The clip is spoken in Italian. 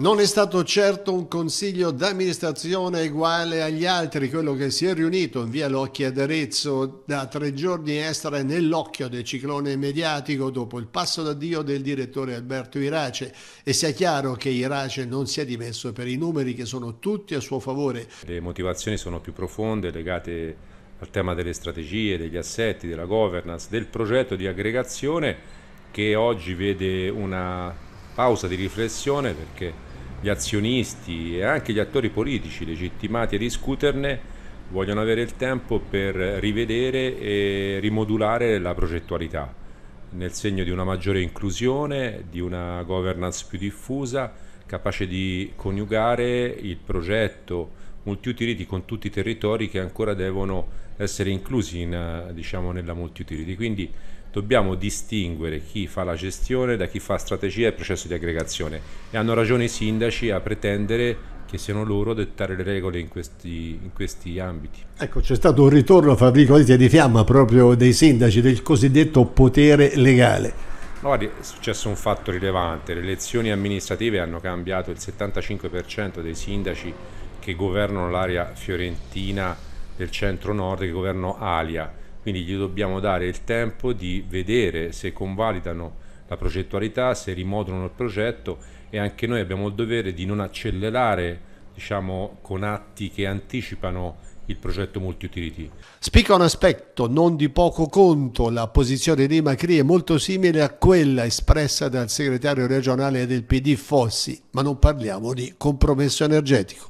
Non è stato certo un consiglio d'amministrazione uguale agli altri quello che si è riunito in via Locchi ad Arezzo da tre giorni essere nell'occhio del ciclone mediatico dopo il passo d'addio del direttore Alberto Irace e sia chiaro che Irace non si è dimesso per i numeri che sono tutti a suo favore. Le motivazioni sono più profonde legate al tema delle strategie, degli assetti, della governance, del progetto di aggregazione che oggi vede una pausa di riflessione perché gli azionisti e anche gli attori politici legittimati a discuterne vogliono avere il tempo per rivedere e rimodulare la progettualità nel segno di una maggiore inclusione, di una governance più diffusa, capace di coniugare il progetto multi-utility con tutti i territori che ancora devono essere inclusi in, eh, diciamo, nella multi-utility. Quindi dobbiamo distinguere chi fa la gestione da chi fa strategia e processo di aggregazione e hanno ragione i sindaci a pretendere che siano loro a dettare le regole in questi, in questi ambiti. Ecco, c'è stato un ritorno, fra virgolette, di fiamma proprio dei sindaci del cosiddetto potere legale. Guardi, è successo un fatto rilevante, le elezioni amministrative hanno cambiato il 75% dei sindaci che governano l'area fiorentina del centro-nord, che governano Alia. Quindi gli dobbiamo dare il tempo di vedere se convalidano la progettualità, se rimodulano il progetto e anche noi abbiamo il dovere di non accelerare diciamo, con atti che anticipano il progetto multiutility. Spicca un aspetto non di poco conto, la posizione di Macri è molto simile a quella espressa dal segretario regionale del PD Fossi, ma non parliamo di compromesso energetico.